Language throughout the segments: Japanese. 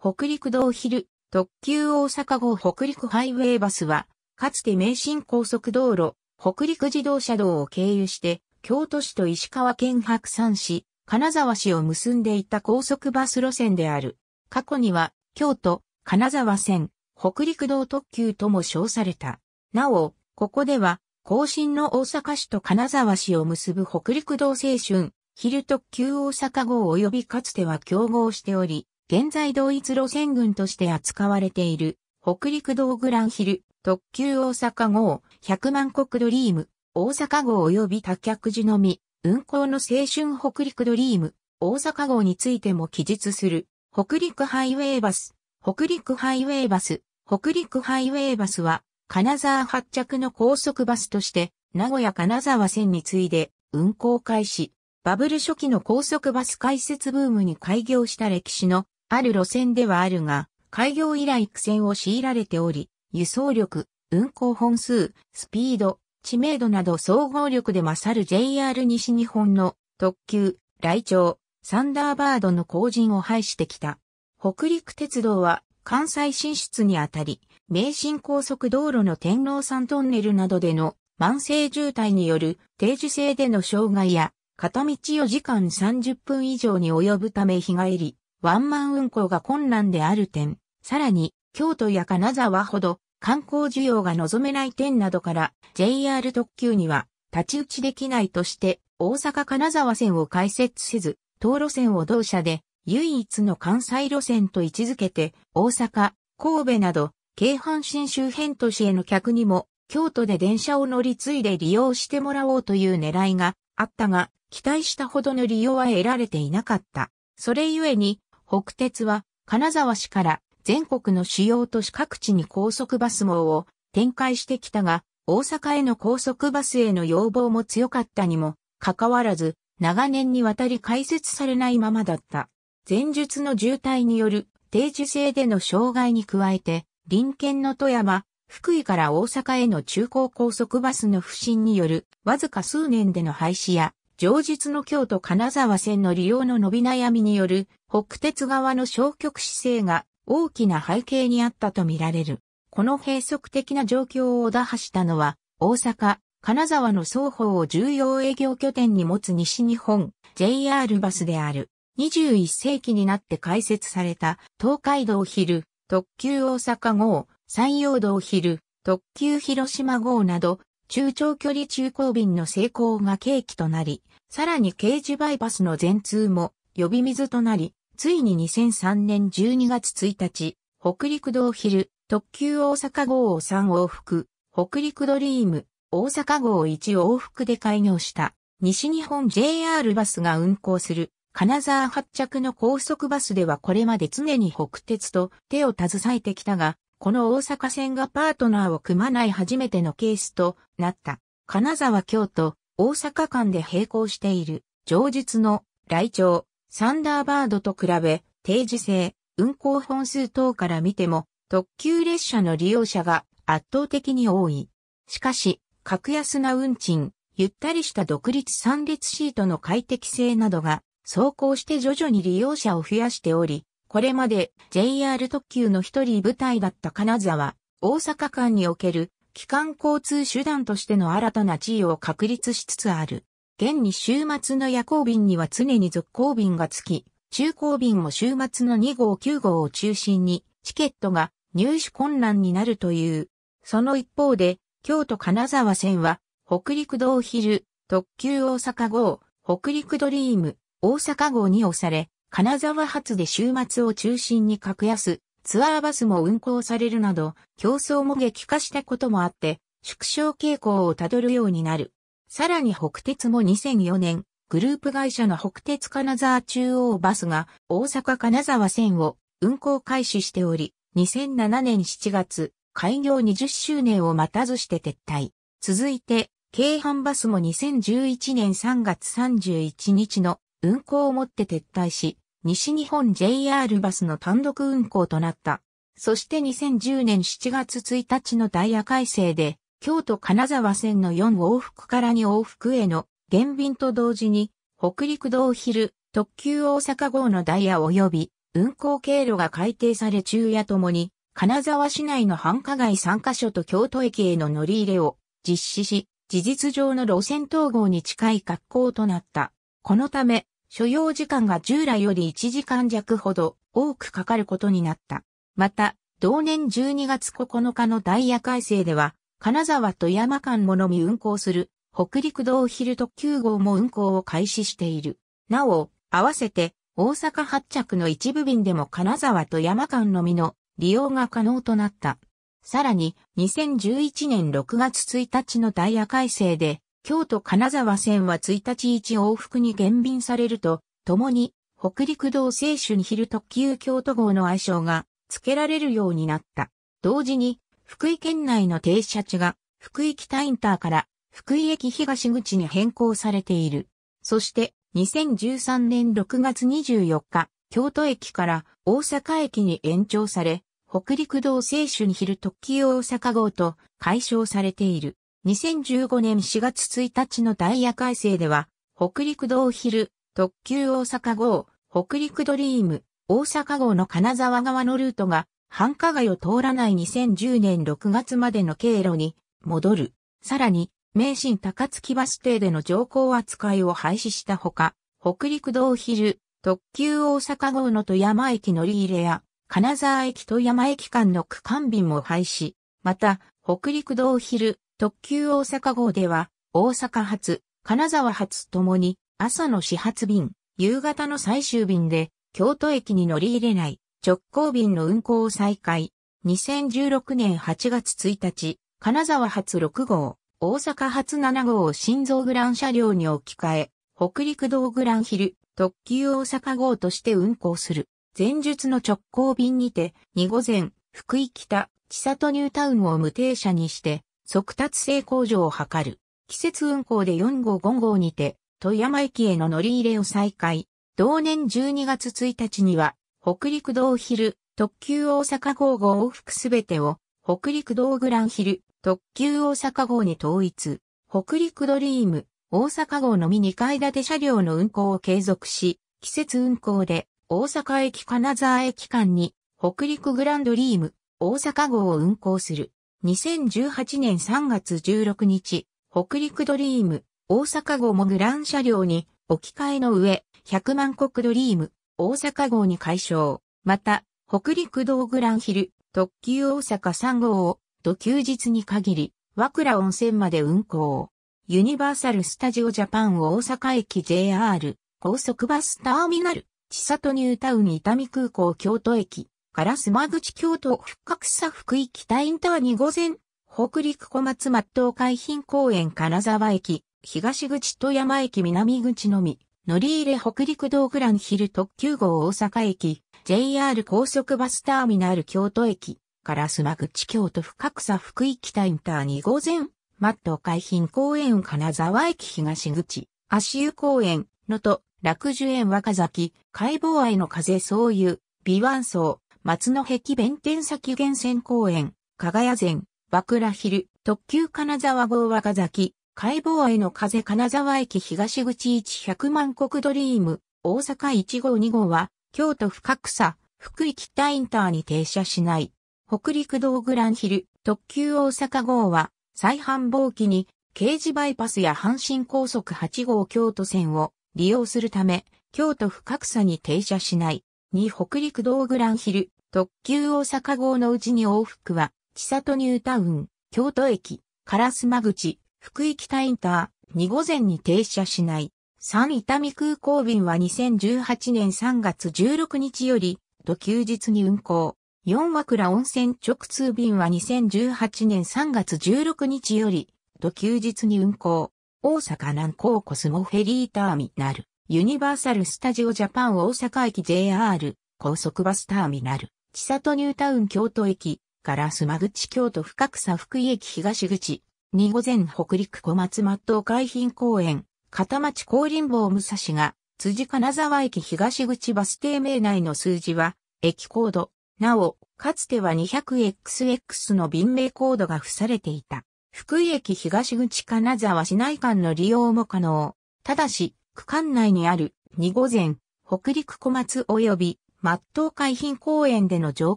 北陸道昼、特急大阪号北陸ハイウェイバスは、かつて名神高速道路、北陸自動車道を経由して、京都市と石川県白山市、金沢市を結んでいた高速バス路線である。過去には、京都、金沢線、北陸道特急とも称された。なお、ここでは、後進の大阪市と金沢市を結ぶ北陸道青春、昼特急大阪号及びかつては競合しており、現在同一路線群として扱われている、北陸道グランヒル、特急大阪号、100万国ドリーム、大阪号及び多客寺のみ、運行の青春北陸ドリーム、大阪号についても記述する、北陸ハイウェイバス、北陸ハイウェイバス、北陸ハイウェイバスは、金沢発着の高速バスとして、名古屋金沢線に次いで運行開始。バブル初期の高速バス開設ブームに開業した歴史のある路線ではあるが、開業以来苦戦を強いられており、輸送力、運行本数、スピード、知名度など総合力で勝る JR 西日本の特急、来庁、サンダーバードの後陣を排してきた。北陸鉄道は関西進出にあたり、名神高速道路の天皇山トンネルなどでの慢性渋滞による定時制での障害や、片道4時間30分以上に及ぶため日帰り、ワンマン運行が困難である点、さらに、京都や金沢ほど観光需要が望めない点などから JR 特急には立ち打ちできないとして大阪金沢線を開設せず、東路線を同社で唯一の関西路線と位置づけて大阪、神戸など京阪神周辺都市への客にも京都で電車を乗り継いで利用してもらおうという狙いがあったが、期待したほどの利用は得られていなかった。それゆえに北鉄は金沢市から全国の主要都市各地に高速バス網を展開してきたが、大阪への高速バスへの要望も強かったにも、かかわらず、長年にわたり開設されないままだった。前述の渋滞による定時制での障害に加えて、臨県の富山、福井から大阪への中高高速バスの不振によるわずか数年での廃止や上日の京都金沢線の利用の伸び悩みによる北鉄側の消極姿勢が大きな背景にあったとみられる。この閉塞的な状況を打破したのは大阪、金沢の双方を重要営業拠点に持つ西日本 JR バスである。21世紀になって開設された東海道昼特急大阪号、山陽道昼特急広島号など中長距離中高便の成功が契機となり、さらに刑事バイパスの全通も呼び水となり、ついに2003年12月1日、北陸道昼、特急大阪号を3往復、北陸ドリーム、大阪号1往復で開業した、西日本 JR バスが運行する、金沢発着の高速バスではこれまで常に北鉄と手を携えてきたが、この大阪線がパートナーを組まない初めてのケースとなった。金沢京都、大阪間で並行している、上述の、来庁、サンダーバードと比べ、定時制、運行本数等から見ても、特急列車の利用者が圧倒的に多い。しかし、格安な運賃、ゆったりした独立三列シートの快適性などが、走行して徐々に利用者を増やしており、これまで JR 特急の一人部隊だった金沢、大阪間における機関交通手段としての新たな地位を確立しつつある。現に週末の夜行便には常に続行便がつき、中行便も週末の2号9号を中心に、チケットが入手困難になるという。その一方で、京都金沢線は、北陸道昼、特急大阪号、北陸ドリーム、大阪号に押され、金沢発で週末を中心に格安、ツアーバスも運行されるなど、競争も激化したこともあって、縮小傾向をたどるようになる。さらに北鉄も2004年、グループ会社の北鉄金沢中央バスが大阪金沢線を運行開始しており、2007年7月、開業20周年を待たずして撤退。続いて、京阪バスも2011年3月31日の運行をもって撤退し、西日本 JR バスの単独運行となった。そして2010年7月1日のダイヤ改正で、京都金沢線の4往復から2往復への減便と同時に、北陸道昼、特急大阪号のダイヤ及び運行経路が改定され昼夜ともに、金沢市内の繁華街3カ所と京都駅への乗り入れを実施し、事実上の路線統合に近い格好となった。このため、所要時間が従来より1時間弱ほど多くかかることになった。また、同年12月9日のダイヤ改正では、金沢と山間ものみ運行する北陸道昼特急号も運行を開始している。なお、合わせて大阪発着の一部便でも金沢と山間のみの利用が可能となった。さらに、2011年6月1日のダイヤ改正で、京都金沢線は1日1往復に減便されると、共に北陸道青春昼特急京都号の愛称が付けられるようになった。同時に、福井県内の停車地が福井北インターから福井駅東口に変更されている。そして、2013年6月24日、京都駅から大阪駅に延長され、北陸道青春昼特急大阪号と解消されている。2015年4月1日のダイヤ改正では、北陸道昼、特急大阪号、北陸ドリーム、大阪号の金沢側のルートが、繁華街を通らない2010年6月までの経路に戻る。さらに、名神高槻バス停での乗降扱いを廃止したほか、北陸道昼、特急大阪号の富山駅乗り入れや、金沢駅富山駅間の区間便も廃止。また、北陸道昼、特急大阪号では、大阪発、金沢発ともに、朝の始発便、夕方の最終便で、京都駅に乗り入れない直行便の運行を再開。2016年8月1日、金沢発6号、大阪発7号を新造グラン車両に置き換え、北陸道グランヒル、特急大阪号として運行する。前述の直行便にて、2午前、福井北、千里ニュータウンを無停車にして、速達性向上を図る。季節運行で4号5号にて、富山駅への乗り入れを再開。同年12月1日には、北陸道ヒル、特急大阪号号往復すべてを、北陸道グランヒル、特急大阪号に統一。北陸ドリーム、大阪号のみ2階建て車両の運行を継続し、季節運行で、大阪駅金沢駅間に、北陸グランドリーム、大阪号を運行する。2018年3月16日、北陸ドリーム、大阪号もグラン車両に置き換えの上、100万国ドリーム、大阪号に解消。また、北陸道グランヒル、特急大阪3号を、土休日に限り、和倉温泉まで運行。ユニバーサル・スタジオ・ジャパン大阪駅 JR、高速バスターミナル、千里ニュータウン伊丹空港京都駅、からグチ京都復活さ福井北インターに午前、北陸小松松東海浜公園金沢駅、東口富山駅南口のみ、乗り入れ北陸道グランヒル特急号大阪駅、JR 高速バスターミナル京都駅、からグチ京都深草福井北インターに午前、松東海浜公園金沢駅東口、足湯公園、能登、楽樹園若崎、解剖愛の風総湯、美湾荘、松野壁弁天崎源泉公園、加賀屋前、和倉昼、特急金沢号若崎、解剖への風金沢駅東口1100万国ドリーム、大阪1号2号は、京都深草、福井北インターに停車しない。北陸道グランヒル、特急大阪号は、再繁忙期に、刑事バイパスや阪神高速8号京都線を利用するため、京都深草に停車しない。2北陸道グランヒル、特急大阪号のうちに往復は、千里ニュータウン、京都駅、烏マ口、福井北インター、2午前に停車しない。3伊丹空港便は2018年3月16日より、と休日に運行。4枕温泉直通便は2018年3月16日より、と休日に運行。大阪南港コスモフェリーターミナル、ユニバーサル・スタジオ・ジャパン大阪駅 JR、高速バスターミナル。千里ニュータウン京都駅から須磨口京都深草福井駅東口、二午前北陸小松松東海浜公園、片町高林坊武蔵が、辻金沢駅東口バス停名内の数字は、駅コード。なお、かつては 200XX の便名コードが付されていた。福井駅東口金沢市内間の利用も可能。ただし、区間内にある、二午前、北陸小松及び末東海浜公園での乗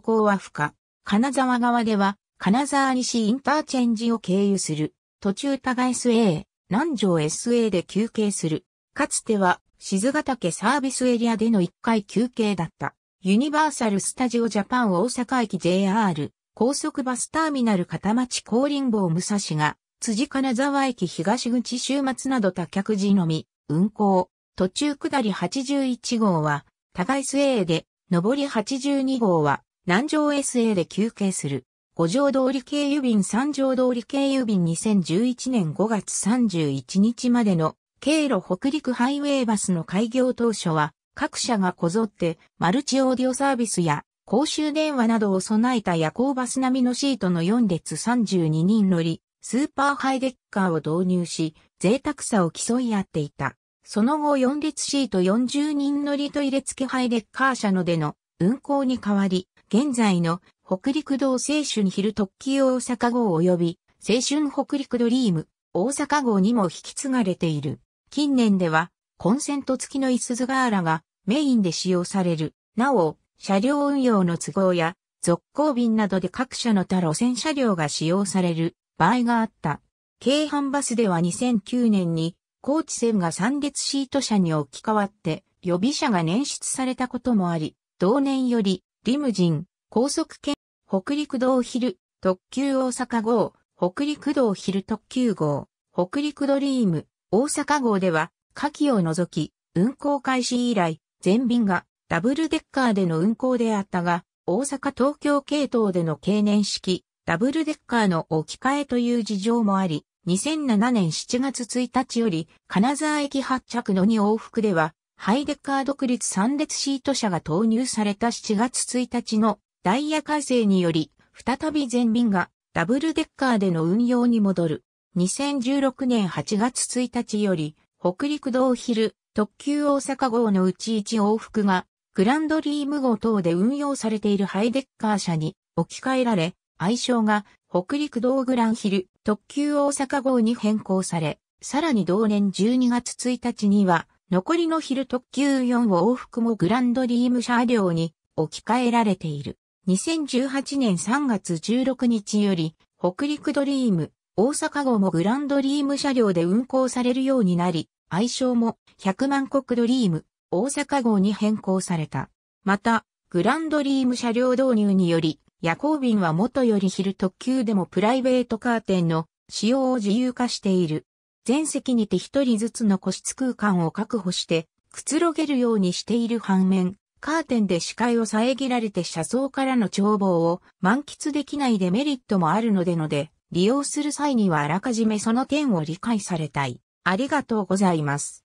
降は不可。金沢側では、金沢西インターチェンジを経由する。途中互い SA、南城 SA で休憩する。かつては、静ヶ岳サービスエリアでの1回休憩だった。ユニバーサル・スタジオ・ジャパン大阪駅 JR、高速バスターミナル片町高林坊武蔵が、辻金沢駅東口週末など多客時のみ、運行。途中下り81号は、互い SA で、上り82号は、南城 SA で休憩する。五条通り経由便三条通り経由便2011年5月31日までの経路北陸ハイウェイバスの開業当初は各社がこぞってマルチオーディオサービスや公衆電話などを備えた夜行バス並みのシートの4列32人乗りスーパーハイデッカーを導入し贅沢さを競い合っていた。その後4列シート40人乗りトイレ付き配列カー車のでの運行に変わり、現在の北陸道青春昼特急大阪号及び青春北陸ドリーム大阪号にも引き継がれている。近年ではコンセント付きのいすずガーラがメインで使用される。なお、車両運用の都合や続行便などで各社の他路線車両が使用される場合があった。京阪バスでは2009年に高知線が三列シート車に置き換わって予備車が捻出されたこともあり、同年よりリムジン、高速圏、北陸道昼、特急大阪号、北陸道昼特急号、北陸ドリーム、大阪号では、下記を除き、運行開始以来、全便がダブルデッカーでの運行であったが、大阪東京系統での経年式、ダブルデッカーの置き換えという事情もあり、2007年7月1日より、金沢駅発着の2往復では、ハイデッカー独立3列シート車が投入された7月1日のダイヤ改正により、再び全便がダブルデッカーでの運用に戻る。2016年8月1日より、北陸道昼、特急大阪号のうち1往復が、グランドリーム号等で運用されているハイデッカー車に置き換えられ、愛称が北陸道グランヒル、特急大阪号に変更され、さらに同年12月1日には、残りの昼特急4を往復もグランドリーム車両に置き換えられている。2018年3月16日より、北陸ドリーム、大阪号もグランドリーム車両で運行されるようになり、愛称も100万国ドリーム、大阪号に変更された。また、グランドリーム車両導入により、夜行便はもとより昼特急でもプライベートカーテンの使用を自由化している。全席にて一人ずつの個室空間を確保してくつろげるようにしている反面、カーテンで視界を遮られて車窓からの眺望を満喫できないデメリットもあるのでので、利用する際にはあらかじめその点を理解されたい。ありがとうございます。